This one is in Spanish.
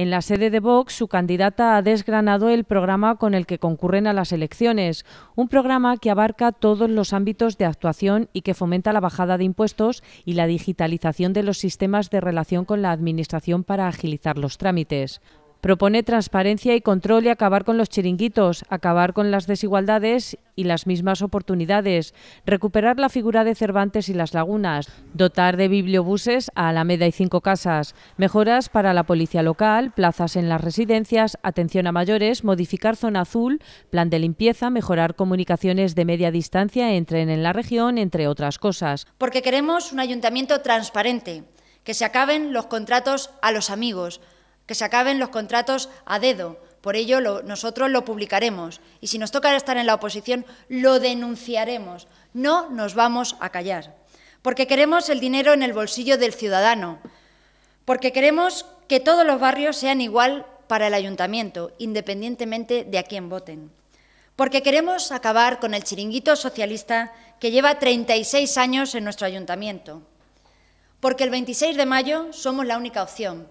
En la sede de Vox, su candidata ha desgranado el programa con el que concurren a las elecciones, un programa que abarca todos los ámbitos de actuación y que fomenta la bajada de impuestos y la digitalización de los sistemas de relación con la Administración para agilizar los trámites. Propone transparencia y control y acabar con los chiringuitos, acabar con las desigualdades y las mismas oportunidades, recuperar la figura de Cervantes y las lagunas, dotar de bibliobuses a Alameda y Cinco Casas, mejoras para la policía local, plazas en las residencias, atención a mayores, modificar zona azul, plan de limpieza, mejorar comunicaciones de media distancia entre en la región, entre otras cosas. Porque queremos un ayuntamiento transparente, que se acaben los contratos a los amigos, que se acaben los contratos a dedo. Por ello, nosotros lo publicaremos y si nos toca estar en la oposición, lo denunciaremos. No nos vamos a callar, porque queremos el dinero en el bolsillo del ciudadano, porque queremos que todos los barrios sean igual para el ayuntamiento, independientemente de a quién voten. Porque queremos acabar con el chiringuito socialista que lleva 36 años en nuestro ayuntamiento. Porque el 26 de mayo somos la única opción.